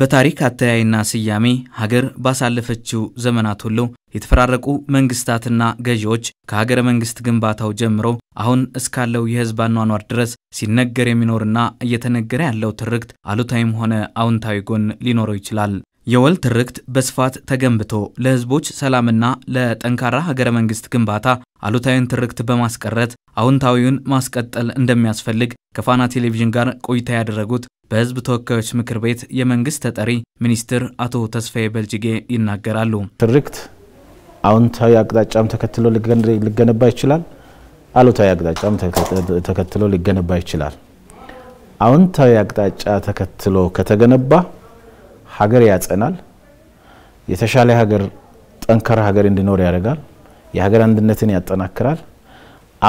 በታሪክ አተያይና ስያሜ ሀገር ባሳለፈችው ዘመናት ሁሉ የተፈራረቁ መንግስታትና ገዢዎች ከሀገረ መንግስት ግንባታው ጀምሮ አሁን እስካለው የህዝብ አኗኗር ድረስ ሲነገር የሚኖርና እየተነገረ ያለው ትርክት አሉታዊም ሆነ አውንታዊ ጎን ሊኖረው ይችላል። የወል ትርክት በስፋት ተገንብቶ ለህዝቦች ሰላምና ለጠንካራ ሀገረ መንግስት ግንባታ አሉታዊን ትርክት በማስቀረት አዎንታዊውን ማስቀጠል እንደሚያስፈልግ ከፋና ቴሌቪዥን ጋር ቆይታ ያደረጉት በህዝብ ተወካዮች ምክር ቤት የመንግስት ተጠሪ ሚኒስትር አቶ ተስፋዬ በልጅጌ ይናገራሉ። ትርክት አዎንታዊ አቅጣጫም ተከትሎ ሊገነባ ይችላል፣ አሉታዊ አቅጣጫም ተከትሎ ሊገነባ ይችላል። አዎንታዊ አቅጣጫ ተከትሎ ከተገነባ ሀገር ያጸናል፣ የተሻለ ሀገር፣ ጠንካራ ሀገር እንዲኖር ያደርጋል፣ የሀገር አንድነትን ያጠናክራል።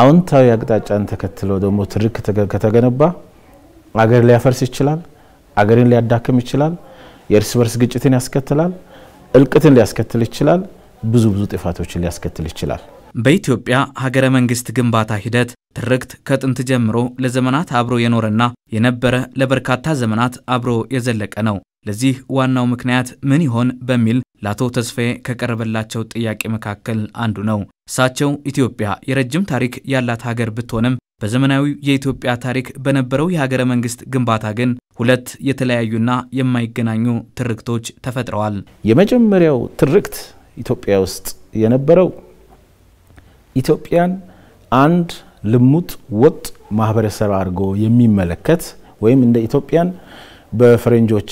አዎንታዊ አቅጣጫን ተከትሎ ደግሞ ትርክ ከተገነባ አገር ሊያፈርስ ይችላል። አገርን ሊያዳክም ይችላል። የእርስ በርስ ግጭትን ያስከትላል። እልቅትን ሊያስከትል ይችላል። ብዙ ብዙ ጥፋቶችን ሊያስከትል ይችላል። በኢትዮጵያ ሀገረ መንግስት ግንባታ ሂደት ትርክት ከጥንት ጀምሮ ለዘመናት አብሮ የኖረና የነበረ ለበርካታ ዘመናት አብሮ የዘለቀ ነው። ለዚህ ዋናው ምክንያት ምን ይሆን በሚል ለአቶ ተስፋዬ ከቀረበላቸው ጥያቄ መካከል አንዱ ነው። እሳቸው ኢትዮጵያ የረጅም ታሪክ ያላት ሀገር ብትሆንም በዘመናዊው የኢትዮጵያ ታሪክ በነበረው የሀገረ መንግስት ግንባታ ግን ሁለት የተለያዩና የማይገናኙ ትርክቶች ተፈጥረዋል። የመጀመሪያው ትርክት ኢትዮጵያ ውስጥ የነበረው ኢትዮጵያን አንድ ልሙጥ ወጥ ማህበረሰብ አድርጎ የሚመለከት ወይም እንደ ኢትዮጵያን በፈረንጆች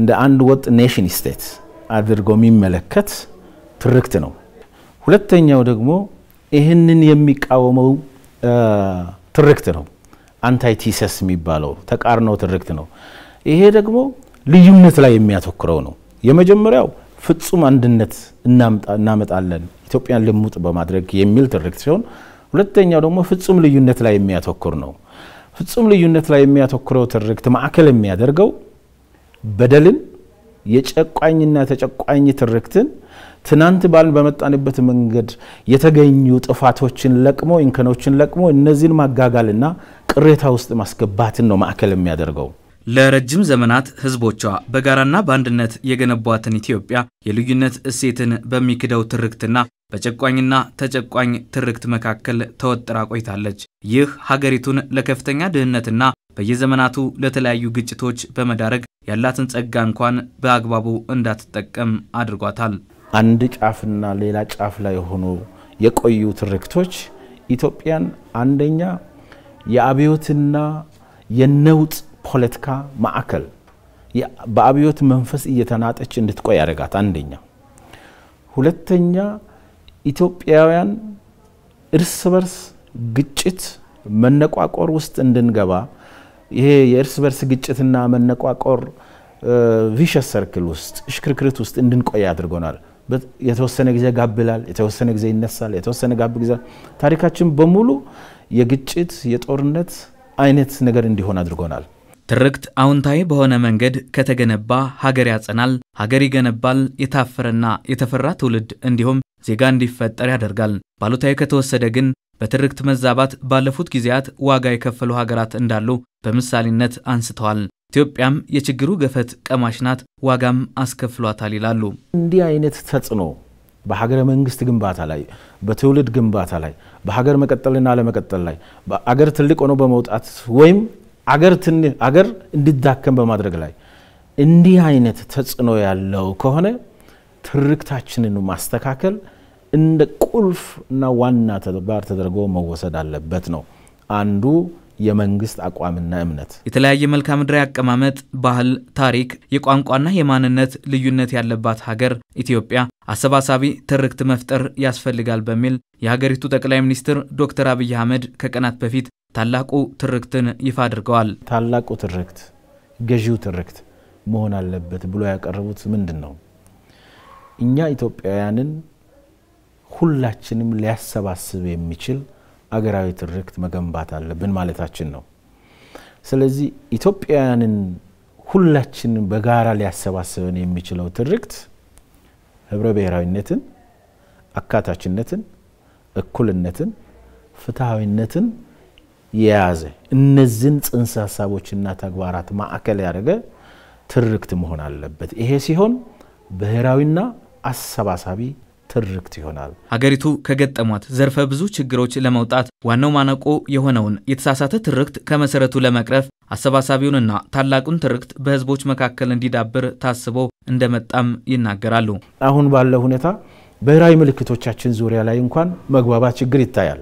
እንደ አንድ ወጥ ኔሽን ስቴት አድርጎ የሚመለከት ትርክት ነው። ሁለተኛው ደግሞ ይህንን የሚቃወመው ትርክት ነው። አንታይ ቲሰስ የሚባለው ተቃርኖ ትርክት ነው። ይሄ ደግሞ ልዩነት ላይ የሚያተኩረው ነው። የመጀመሪያው ፍጹም አንድነት እናመጣለን ኢትዮጵያን ልሙጥ በማድረግ የሚል ትርክት ሲሆን፣ ሁለተኛው ደግሞ ፍጹም ልዩነት ላይ የሚያተኩር ነው። ፍጹም ልዩነት ላይ የሚያተኩረው ትርክት ማዕከል የሚያደርገው በደልን የጨቋኝና ተጨቋኝ ትርክትን ትናንት ባል በመጣንበት መንገድ የተገኙ ጥፋቶችን ለቅሞ እንከኖችን ለቅሞ እነዚህን ማጋጋልና ቅሬታ ውስጥ ማስገባትን ነው ማዕከል የሚያደርገው። ለረጅም ዘመናት ህዝቦቿ በጋራና በአንድነት የገነቧትን ኢትዮጵያ የልዩነት እሴትን በሚክደው ትርክትና በጨቋኝና ተጨቋኝ ትርክት መካከል ተወጥራ ቆይታለች። ይህ ሀገሪቱን ለከፍተኛ ድህነትና በየዘመናቱ ለተለያዩ ግጭቶች በመዳረግ ያላትን ጸጋ እንኳን በአግባቡ እንዳትጠቀም አድርጓታል። አንድ ጫፍና ሌላ ጫፍ ላይ ሆኖ የቆዩ ትርክቶች ኢትዮጵያን አንደኛ የአብዮትና የነውጥ ፖለቲካ ማዕከል በአብዮት መንፈስ እየተናጠች እንድትቆይ ያደረጋት አንደኛ። ሁለተኛ ኢትዮጵያውያን እርስ በርስ ግጭት መነቋቆር ውስጥ እንድንገባ ይሄ የእርስ በርስ ግጭትና መነቋቆር ቪሸስ ሰርክል ውስጥ እሽክርክሪት ውስጥ እንድንቆይ አድርጎናል። የተወሰነ ጊዜ ጋብላል፣ የተወሰነ ጊዜ ይነሳል፣ የተወሰነ ጋብ ጊዜ ታሪካችን በሙሉ የግጭት የጦርነት አይነት ነገር እንዲሆን አድርጎናል። ትርክት አውንታዊ በሆነ መንገድ ከተገነባ ሀገር ያጸናል፣ ሀገር ይገነባል፣ የታፈረና የተፈራ ትውልድ እንዲሁም ዜጋ እንዲፈጠር ያደርጋል። ባሉታዊ ከተወሰደ ግን በትርክት መዛባት ባለፉት ጊዜያት ዋጋ የከፈሉ ሀገራት እንዳሉ በምሳሌነት አንስተዋል። ኢትዮጵያም የችግሩ ገፈት ቀማሽ ናት፣ ዋጋም አስከፍሏታል ይላሉ። እንዲህ አይነት ተጽዕኖ በሀገረ መንግስት ግንባታ ላይ፣ በትውልድ ግንባታ ላይ፣ በሀገር መቀጠልና አለመቀጠል ላይ፣ አገር ትልቅ ሆኖ በመውጣት ወይም አገር አገር እንዲዳከም በማድረግ ላይ እንዲህ አይነት ተጽዕኖ ያለው ከሆነ ትርክታችንን ማስተካከል እንደ ቁልፍ እና ዋና ተግባር ተደርጎ መወሰድ አለበት ነው አንዱ የመንግስት አቋምና እምነት። የተለያየ መልክዓ ምድራዊ አቀማመጥ፣ ባህል፣ ታሪክ፣ የቋንቋና የማንነት ልዩነት ያለባት ሀገር ኢትዮጵያ አሰባሳቢ ትርክት መፍጠር ያስፈልጋል በሚል የሀገሪቱ ጠቅላይ ሚኒስትር ዶክተር አብይ አህመድ ከቀናት በፊት ታላቁ ትርክትን ይፋ አድርገዋል። ታላቁ ትርክት ገዢው ትርክት መሆን አለበት ብሎ ያቀረቡት ምንድን ነው? እኛ ኢትዮጵያውያንን ሁላችንም ሊያሰባስብ የሚችል አገራዊ ትርክት መገንባት አለብን ማለታችን ነው። ስለዚህ ኢትዮጵያውያንን ሁላችንን በጋራ ሊያሰባስበን የሚችለው ትርክት ህብረ ብሔራዊነትን፣ አካታችነትን፣ እኩልነትን፣ ፍትሐዊነትን የያዘ እነዚህን ጽንሰ ሀሳቦችና ተግባራት ማዕከል ያደረገ ትርክት መሆን አለበት። ይሄ ሲሆን ብሔራዊና አሰባሳቢ ትርክት ይሆናል። ሀገሪቱ ከገጠሟት ዘርፈ ብዙ ችግሮች ለመውጣት ዋናው ማነቆ የሆነውን የተሳሳተ ትርክት ከመሰረቱ ለመቅረፍ አሰባሳቢውንና ታላቁን ትርክት በህዝቦች መካከል እንዲዳብር ታስቦ እንደመጣም ይናገራሉ። አሁን ባለው ሁኔታ ብሔራዊ ምልክቶቻችን ዙሪያ ላይ እንኳን መግባባት ችግር ይታያል።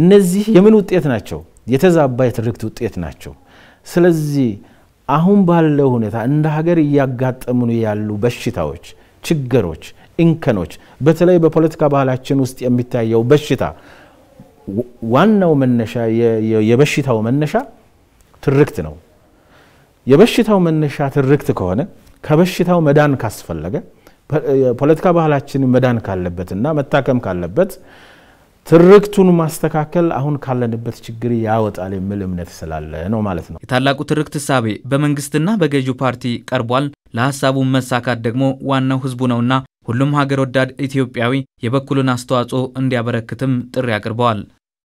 እነዚህ የምን ውጤት ናቸው? የተዛባ የትርክት ውጤት ናቸው። ስለዚህ አሁን ባለው ሁኔታ እንደ ሀገር እያጋጠሙን ያሉ በሽታዎች፣ ችግሮች እንከኖች በተለይ በፖለቲካ ባህላችን ውስጥ የሚታየው በሽታ ዋናው መነሻ የበሽታው መነሻ ትርክት ነው። የበሽታው መነሻ ትርክት ከሆነ ከበሽታው መዳን ካስፈለገ ፖለቲካ ባህላችን መዳን ካለበትና መታከም ካለበት ትርክቱን ማስተካከል አሁን ካለንበት ችግር ያወጣል የሚል እምነት ስላለ ነው ማለት ነው። የታላቁ ትርክት እሳቤ በመንግስትና በገዢው ፓርቲ ቀርቧል። ለሀሳቡ መሳካት ደግሞ ዋናው ህዝቡ ነውና ሁሉም ሀገር ወዳድ ኢትዮጵያዊ የበኩሉን አስተዋጽኦ እንዲያበረክትም ጥሪ አቅርበዋል።